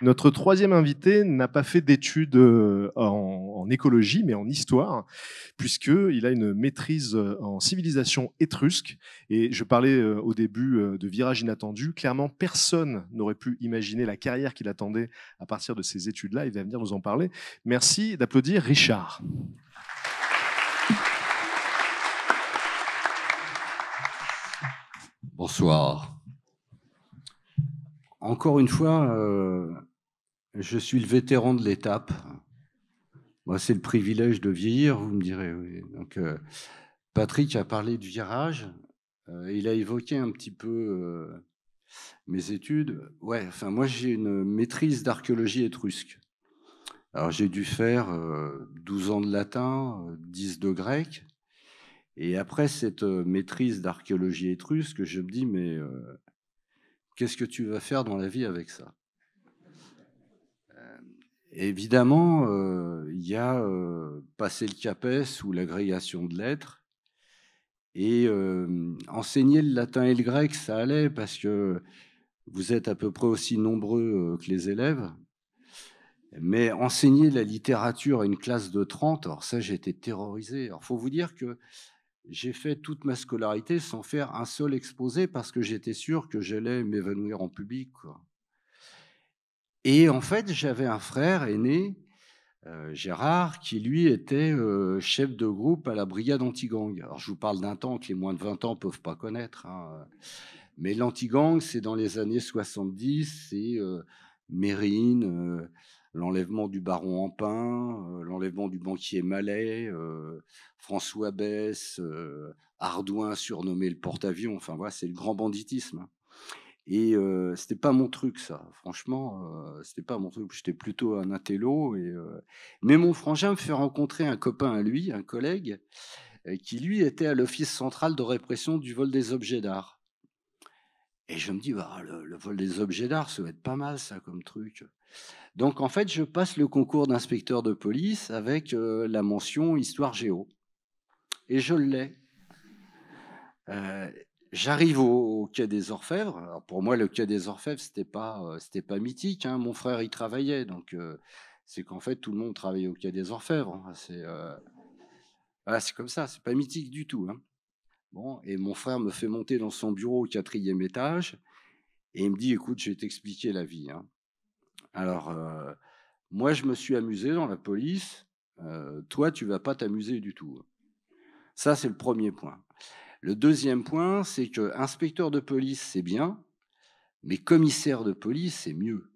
Notre troisième invité n'a pas fait d'études euh, en, écologie, mais en histoire, puisqu'il a une maîtrise euh, en civilisation étrusque. Et je parlais euh, au début de virage inattendu. Clairement, personne n'aurait pu imaginer la carrière qu'il attendait à partir de ces études-là. Il va venir nous en parler. Merci d'applaudir Richard. Bonsoir. Encore une fois, je suis le vétéran de l'étape. Moi, c'est le privilège de vieillir, vous me direz. Donc, euh, Patrick a parlé du virage. Euh, il a évoqué un petit peu euh, mes études. Ouais, enfin, moi, j'ai une maîtrise d'archéologie étrusque. Alors, j'ai dû faire 12 ans de latin, 10 de grec. Et après cette maîtrise d'archéologie étrusque, je me dis, mais qu'est-ce que tu vas faire dans la vie avec ça Évidemment, euh, il y a euh, passer le CAPES ou l'agrégation de lettres. Et enseigner le latin et le grec, ça allait parce que vous êtes à peu près aussi nombreux euh, que les élèves. Mais enseigner la littérature à une classe de 30, alors ça, j'étais terrorisé. Alors, faut vous dire que j'ai fait toute ma scolarité sans faire un seul exposé parce que j'étais sûr que j'allais m'évanouir en public. Et en fait, j'avais un frère aîné, euh, Gérard, qui lui était euh, chef de groupe à la brigade anti-gang. Alors je vous parle d'un temps que les moins de 20 ans ne peuvent pas connaître. Hein, euh, mais l'anti-gang, c'est dans les années 70, c'est euh, Mérine, l'enlèvement du baron Empin, l'enlèvement du banquier Mallet, François Besse, Ardouin surnommé le porte-avions. Enfin voilà, c'est le grand banditisme. Hein. Et euh, c'était pas mon truc, ça. Franchement, c'était pas mon truc. J'étais plutôt un intello. Et, Mais mon frangin me fait rencontrer un copain à lui, un collègue, qui lui était à l'Office central de répression du vol des objets d'art. Et je me dis, bah, le, le vol des objets d'art, ça va être pas mal, ça, comme truc. Donc, en fait, je passe le concours d'inspecteur de police avec la mention Histoire Géo. Et je l'ai j'arrive au, quai des Orfèvres. pour moi, le quai des Orfèvres, c'était pas, euh, c'était pas mythique. Hein. Mon frère y travaillait, donc euh, c'est qu'en fait tout le monde travaillait au quai des Orfèvres. Hein. C'est euh, ah, c'est comme ça. C'est pas mythique du tout. Hein. Bon, et mon frère me fait monter dans son bureau au quatrième étage et il me dit, écoute, je vais t'expliquer la vie. Alors moi, je me suis amusé dans la police. toi, tu vas pas t'amuser du tout. Ça, c'est le premier point. Le deuxième point, c'est que inspecteur de police, c'est bien, mais commissaire de police, c'est mieux.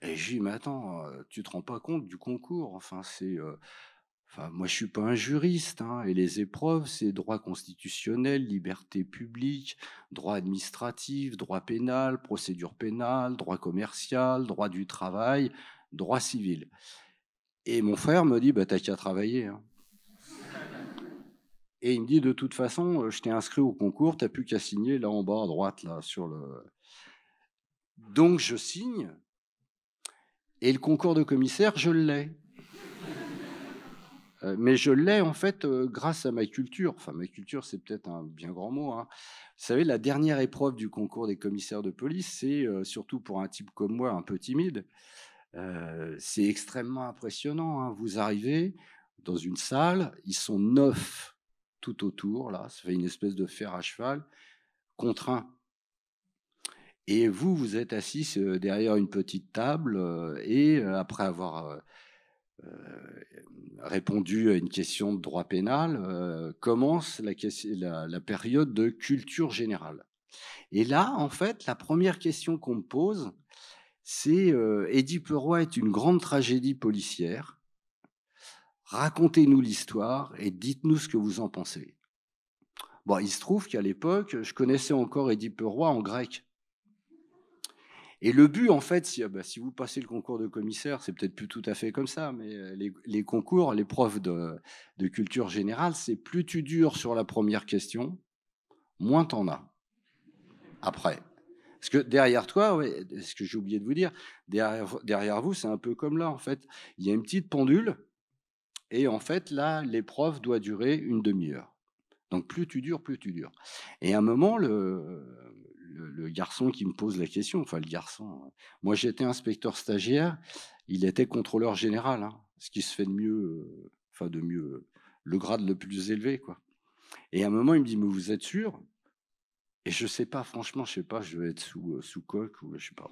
Et j'ai dit, mais attends, euh, tu te rends pas compte du concours Enfin, c'est. Euh, moi, je suis pas un juriste, hein, et les épreuves, c'est droit constitutionnel, liberté publique, droit administratif, droit pénal, procédure pénale, droit commercial, droit du travail, droit civil. Et mon frère me dit, bah, t'as qu'à travailler. Hein. Et il me dit, de toute façon, euh, je t'ai inscrit au concours, t'as plus qu'à signer là en bas à droite, là, sur le. Donc je signe, et le concours de commissaire, je l'ai. Euh, mais je l'ai en fait euh, grâce à ma culture. Enfin, ma culture, c'est peut-être un bien grand mot. Hein. Vous savez, la dernière épreuve du concours des commissaires de police, c'est surtout pour un type comme moi, un peu timide, c'est extrêmement impressionnant. Hein. Vous arrivez dans une salle, ils sont neuf tout autour, là, ça fait une espèce de fer à cheval, contraint. Et vous, vous êtes assis euh, derrière une petite table euh, et euh, après avoir répondu à une question de droit pénal, commence la, la, période de culture générale. Et là, en fait, la première question qu'on me pose, c'est euh, Édipe est une grande tragédie policière racontez-nous l'histoire et dites-nous ce que vous en pensez. Bon, il se trouve qu'à l'époque, je connaissais encore Édipe Roy en grec. Et le but, en fait, si, ah bah, vous passez le concours de commissaire, c'est peut-être plus tout à fait comme ça, mais euh, les, concours, les profs de, culture générale, c'est plus tu dures sur la première question, moins t'en as après. Parce que derrière toi, ce que j'ai oublié de vous dire, derrière, derrière vous, c'est un peu comme là, en fait. Il y a une petite pendule et en fait, là, l'épreuve doit durer une demi-heure. Donc plus tu dures, plus tu dures. Et à un moment, le, garçon qui me pose la question, enfin le garçon, hein. moi j'étais inspecteur stagiaire, il était contrôleur général, hein. ce qui se fait de mieux, euh, enfin de mieux, euh, le grade le plus élevé, quoi. Et à un moment, il me dit, mais vous êtes sûr Et je sais pas, franchement, je sais pas, je vais être sous, euh, coque ou je sais pas.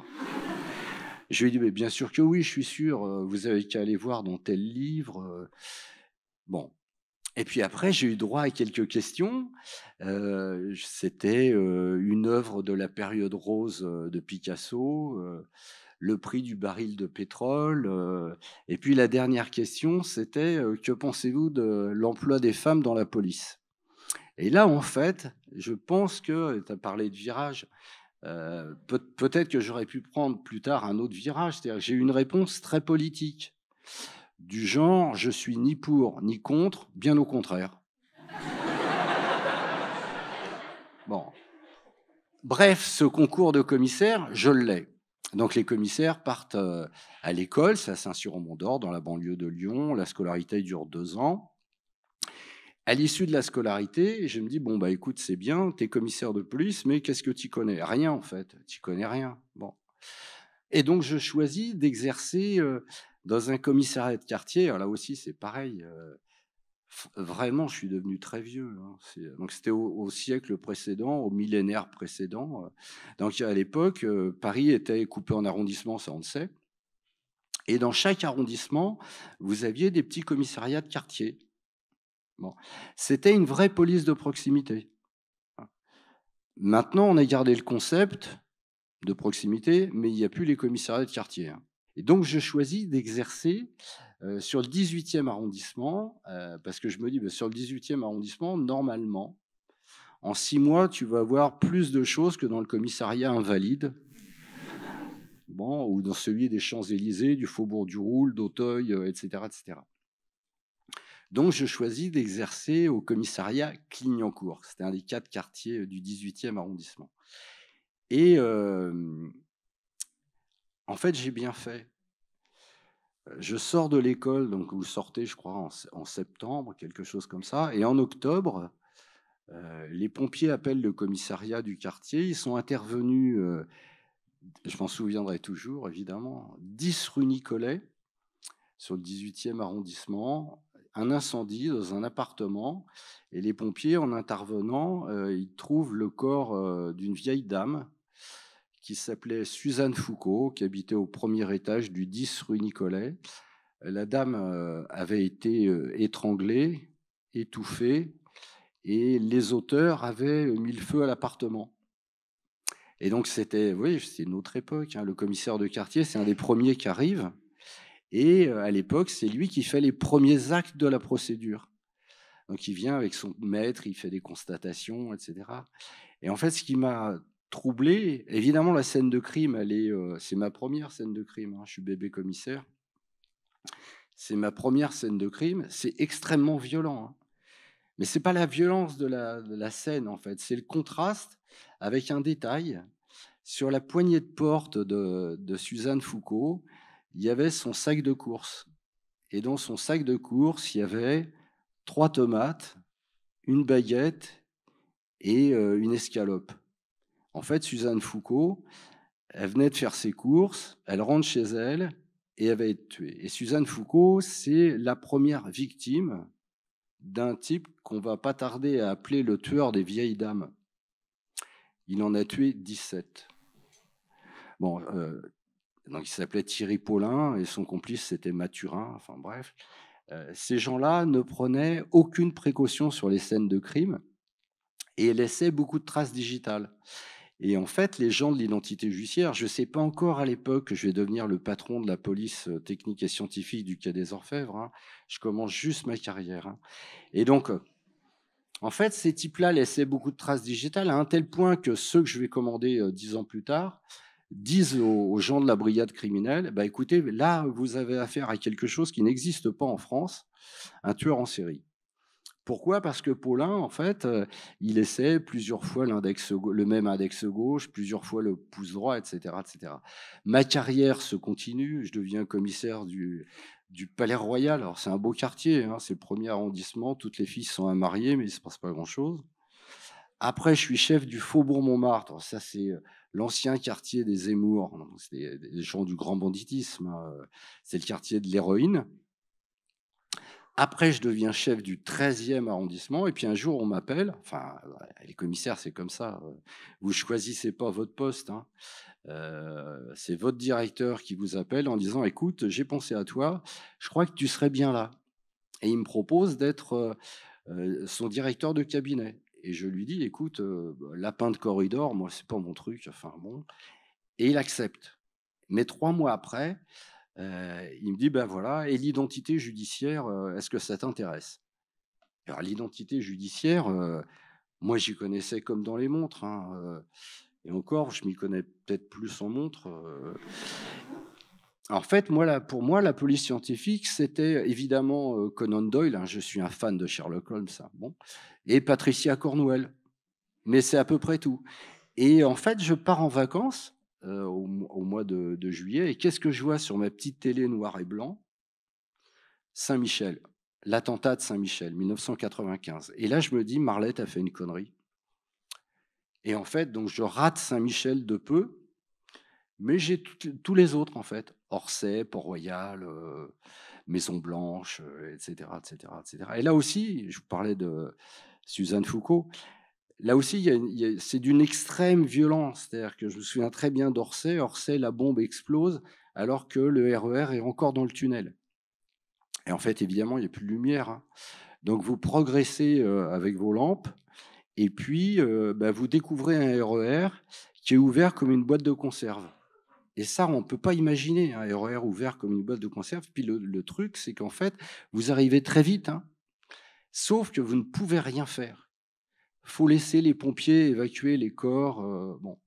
Je lui ai dit, mais bien sûr que oui, je suis sûr, euh, vous avez qu'à aller voir dans tel livre. Euh.» bon. Et puis après, j'ai eu droit à quelques questions. Euh, c'était une œuvre de la période rose de Picasso, le prix du baril de pétrole. et puis la dernière question, c'était que pensez-vous de l'emploi des femmes dans la police Et là, en fait, je pense que, tu as parlé de virage, euh, peut- être que j'aurais pu prendre plus tard un autre virage. C'est-à-dire j'ai eu une réponse très politique, du genre je suis ni pour ni contre, bien au contraire. bon. Bref, ce concours de commissaires, je l'ai. Donc les commissaires partent euh, à l'école, c'est à saint au mont dor dans la banlieue de Lyon. La scolarité dure deux ans à l'issue de la scolarité, je me dis bon bah écoute, c'est bien, tu es commissaire de police, mais qu'est-ce que tu connais Rien en fait, tu connais rien. Bon. Et donc je choisis d'exercer euh, dans un commissariat de quartier. là aussi c'est pareil. Euh, vraiment, je suis devenu très vieux. Hein. Donc c'était au, siècle précédent, au millénaire précédent. Euh. Donc à l'époque, Paris était coupé en arrondissements, ça on le sait. Et dans chaque arrondissement, vous aviez des petits commissariats de quartier. C'était une vraie police de proximité. Maintenant, on a gardé le concept de proximité, mais il n'y a plus les commissariats de quartier. Hein. Et donc, je choisis d'exercer euh, sur le 18e arrondissement, euh, parce que je me dis, bah, sur le 18e arrondissement, normalement, en six mois, tu vas avoir plus de choses que dans le commissariat invalide, bon, ou dans celui des Champs-Élysées, du Faubourg du Roule, d'Auteuil, etc., euh, etc. Donc, je choisis d'exercer au commissariat Clignancourt. C'était un des quatre quartiers euh, du 18e arrondissement. Et en fait, j'ai bien fait. Je sors de l'école, donc vous sortez, je crois, en, septembre, quelque chose comme ça. Et en octobre, euh, les pompiers appellent le commissariat du quartier. Ils sont intervenus, euh, je m'en souviendrai toujours, évidemment, 10 rue Nicolet, sur le 18e arrondissement, un incendie dans un appartement et les pompiers, en intervenant, euh, ils trouvent le corps euh, d'une vieille dame qui s'appelait Suzanne Foucault, qui habitait au premier étage du 10 rue Nicolet. La dame euh, avait été étranglée, étouffée, et les auteurs avaient mis le feu à l'appartement. Et donc c'était, oui, c'est une autre époque. Hein. Le commissaire de quartier, c'est un des premiers qui arrive. Et euh, à l'époque, c'est lui qui fait les premiers actes de la procédure. Donc il vient avec son maître, il fait des constatations, etc. Et en fait, ce qui m'a troublé, évidemment, la scène de crime, euh, c'est ma première scène de crime. Hein, je suis bébé commissaire. C'est ma première scène de crime. C'est extrêmement violent. Mais hein. Mais c'est pas la violence de la, scène en fait. C'est le contraste avec un détail sur la poignée de porte de Suzanne Foucault il y avait son sac de course. Et dans son sac de course, il y avait trois tomates, une baguette et euh, une escalope. En fait, Suzanne Foucault, elle venait de faire ses courses, elle rentre chez elle et elle va être tuée. Et Suzanne Foucault, c'est la première victime d'un type qu'on va pas tarder à appeler le tueur des vieilles dames. Il en a tué 17. Bon, euh, donc il s'appelait Thierry Paulin et son complice c'était Mathurin, enfin bref. Euh, ces gens-là ne prenaient aucune précaution sur les scènes de crime et laissaient beaucoup de traces digitales. Et en fait, les gens de l'identité judiciaire, je ne sais pas encore à l'époque que je vais devenir le patron de la police euh, technique et scientifique du cas des Orfèvres. Hein, je commence juste ma carrière. Hein. Et donc, euh, en fait, ces types-là laissaient beaucoup de traces digitales à un tel point que ceux que je vais commander dix ans plus tard, disent aux, gens de la brigade criminelle, bah, écoutez, là, vous avez affaire à quelque chose qui n'existe pas en France, un tueur en série. Pourquoi Parce que Paulin, en fait, euh, il essaie plusieurs fois l'index, le même index gauche, plusieurs fois le pouce droit, etc., etc. Ma carrière se continue, je deviens commissaire du, du Palais Royal. Alors, c'est un beau quartier, hein, c'est le premier arrondissement, toutes les filles sont à marier, mais il ne se passe pas grand-chose. Après, je suis chef du Faubourg Montmartre. Ça, c'est euh, l'ancien quartier des Zemmour, les les gens du grand banditisme, hein, euh, c'est le quartier de l'héroïne. Après, je deviens chef du 13e arrondissement. Et puis un jour, on m'appelle. Enfin, euh, les commissaires, c'est comme ça. Euh, vous choisissez pas votre poste. Hein, c'est votre directeur qui vous appelle en disant Écoute, j'ai pensé à toi. Je crois que tu serais bien là. Et il me propose d'être son directeur de cabinet. Et je lui dis, écoute, euh, bah, lapin de corridor, moi, c'est pas mon truc. Enfin, bon. Et il accepte. Mais trois mois après, euh, il me dit, ben voilà, et l'identité judiciaire, euh, est-ce que ça t'intéresse Alors, l'identité judiciaire, moi, j'y connaissais comme dans les montres. Hein, et encore, je m'y connais peut-être plus en montre en fait, moi, pour moi, la police scientifique, c'était évidemment euh, Conan Doyle. Hein, je suis un fan de Sherlock Holmes, hein, bon, et Patricia Cornwell. Mais c'est à peu près tout. Et en fait, je pars en vacances euh, au, mois de, juillet. Et qu'est-ce que je vois sur ma petite télé noir et blanc Saint-Michel, l'attentat de Saint-Michel, 1995. Et là, je me dis, Marlette a fait une connerie. Et en fait, donc, je rate Saint-Michel de peu mais j'ai tous les autres, en fait. Orsay, Port-Royal, euh, Maison Blanche, etc., etc., etc. Et là aussi, je vous parlais de Suzanne Foucault. Là aussi, c'est d'une extrême violence. C'est-à-dire que je me souviens très bien d'Orsay. Orsay, la bombe explose alors que le RER e est encore dans le tunnel. Et en fait, évidemment, il n'y a plus de lumière. Hein. Donc vous progressez euh, avec vos lampes et puis euh, bah, vous découvrez un RER e qui est ouvert comme une boîte de conserve. Et ça, on ne peut pas imaginer un hein, RER ouvert comme une boîte de conserve. Puis le, truc, c'est qu'en fait, vous arrivez très vite, hein. sauf que vous ne pouvez rien faire. faut laisser les pompiers évacuer les corps. Euh, bon.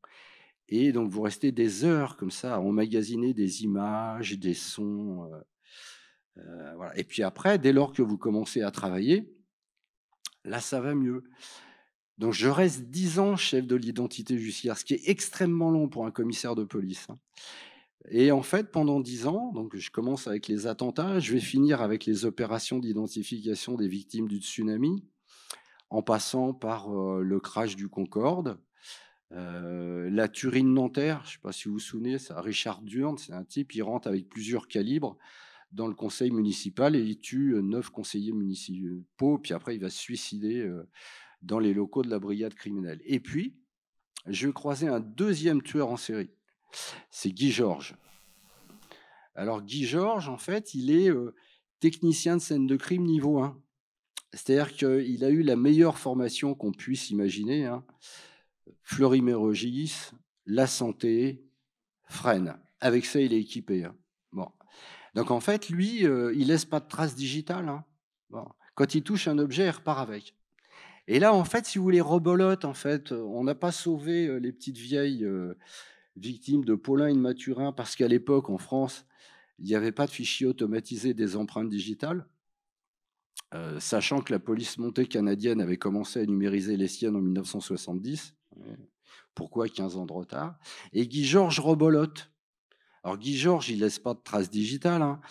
Et donc, vous restez des heures comme ça à emmagasiner des images, des sons. Euh, euh, Et puis après, dès lors que vous commencez à travailler, là, ça va mieux. Donc je reste dix ans chef de l'identité judiciaire, ce qui est extrêmement long pour un commissaire de police. Hein. Et en fait, pendant dix ans, donc je commence avec les attentats, je vais finir avec les opérations d'identification des victimes du tsunami, en passant par euh, le crash du Concorde, euh, la tuerie de Nanterre. Je ne sais pas si vous vous souvenez, ça, Richard Durne, c'est un type, il rentre avec plusieurs calibres dans le conseil municipal et il tue euh, neuf conseillers municipaux, puis après il va se suicider dans les locaux de la brigade criminelle. Et puis, je croisais un deuxième tueur en série. C'est Guy Georges. Alors, Guy Georges, en fait, il est euh, technicien de scène de crime niveau 1. C'est-à-dire qu'il a eu la meilleure formation qu'on puisse imaginer. Hein. Fleurimérogis, la santé, frene. Avec ça, il est équipé. Hein. Bon. Donc en fait, lui, euh, il laisse pas de traces digitales. Hein. Quand il touche un objet, il repart avec. Et là, en fait, si vous voulez, rebolote, en fait, euh, on n'a pas sauvé euh, les petites vieilles euh, victimes de Paulin et de Mathurin parce qu'à l'époque, en France, il n'y avait pas de fichier automatisé des empreintes digitales. sachant que la police montée canadienne avait commencé à numériser les siennes en 1970. Pourquoi 15 ans de retard Et Guy Georges rebolote. Alors Guy Georges, il laisse pas de traces digitales, hein,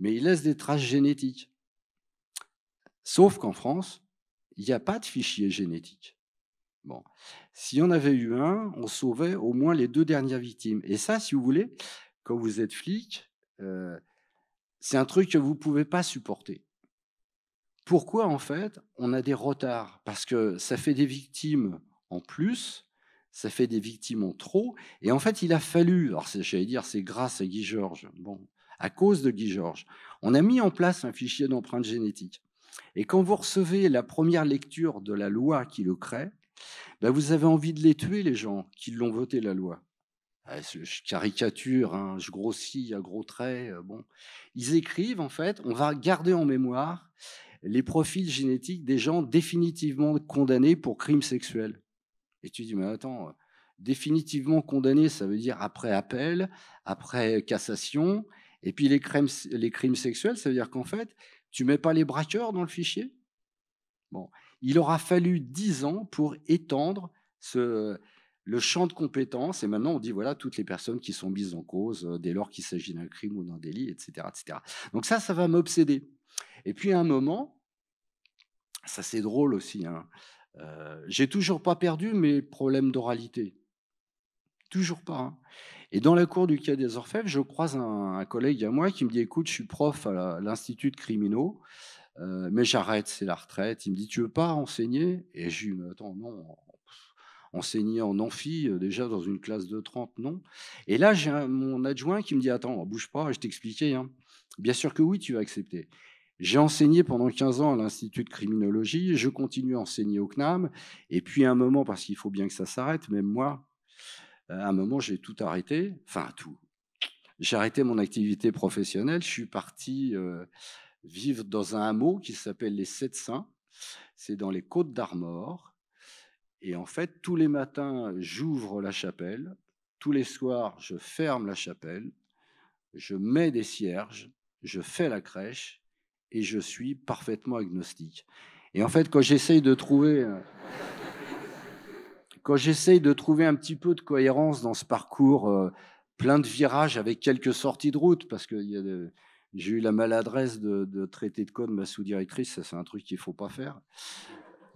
mais il laisse des traces génétiques. Sauf qu'en France, il n'y a pas de fichier génétique. Bon. si on avait eu un, on sauvait au moins les deux dernières victimes. Et ça, si vous voulez, quand vous êtes flic, euh, c'est un truc que vous ne pouvez pas supporter. Pourquoi, en fait, on a des retards Parce que ça fait des victimes en plus, ça fait des victimes en trop. Et en fait, il a fallu, alors j'allais dire, c'est grâce à Guy Georges, bon, à cause de Guy Georges, on a mis en place un fichier d'empreintes génétiques. Et quand vous recevez la première lecture de la loi qui le crée, ben, vous avez envie de les tuer, les gens qui l'ont voté, la loi. Ah, je caricature, hein, je grossis à gros traits. Euh, bon. Ils écrivent, en fait, on va garder en mémoire les profils génétiques des gens définitivement condamnés pour crimes sexuels. Et tu dis, mais attends, définitivement condamné, ça veut dire après appel, après cassation, et puis les crimes, les crimes sexuels, ça veut dire qu'en fait, tu mets pas les braqueurs dans le fichier Bon, il aura fallu dix ans pour étendre le champ de compétences. Et maintenant, on dit voilà toutes les personnes qui sont mises en cause euh, dès lors qu'il s'agit d'un crime ou d'un délit, etc., etc. Donc ça, ça va m'obséder. Et puis à un moment, ça c'est drôle aussi. Hein, euh, j'ai toujours pas perdu mes problèmes d'oralité. Toujours pas. Hein. Et dans la cour du quai des Orfèvres, je croise un, collègue à moi qui me dit Écoute, je suis prof à l'Institut de criminaux, euh, mais j'arrête, c'est la retraite. Il me dit Tu veux pas enseigner Et je lui dis Attends, non, enseigner en amphi, euh, déjà dans une classe de 30, non. Et là, j'ai mon adjoint qui me dit Attends, bouge pas, je t'expliquais. Hein. Bien sûr que oui, tu vas accepter. J'ai enseigné pendant 15 ans à l'Institut de criminologie, je continue à enseigner au CNAM, et puis à un moment, parce qu'il faut bien que ça s'arrête, même moi, euh, à un moment, j'ai tout arrêté, enfin tout. J'ai arrêté mon activité professionnelle, je suis parti euh, vivre dans un hameau qui s'appelle les Sept Saints, c'est dans les Côtes d'Armor. Et en fait, tous les matins, j'ouvre la chapelle, tous les soirs, je ferme la chapelle, je mets des cierges, je fais la crèche et je suis parfaitement agnostique. Et en fait, quand j'essaye de trouver euh, quand j'essaye de trouver un petit peu de cohérence dans ce parcours euh, plein de virages avec quelques sorties de route, parce que j'ai eu la maladresse de, traiter de code ma sous-directrice, ça c'est un truc qu'il ne faut pas faire.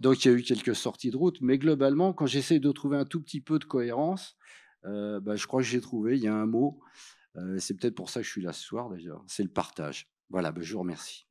Donc il y a eu quelques sorties de route, mais globalement, quand j'essaye de trouver un tout petit peu de cohérence, euh, bah, je crois que j'ai trouvé, il y a un mot, euh, c'est peut-être pour ça que je suis là ce soir d'ailleurs, c'est le partage. Voilà, bah, je vous remercie.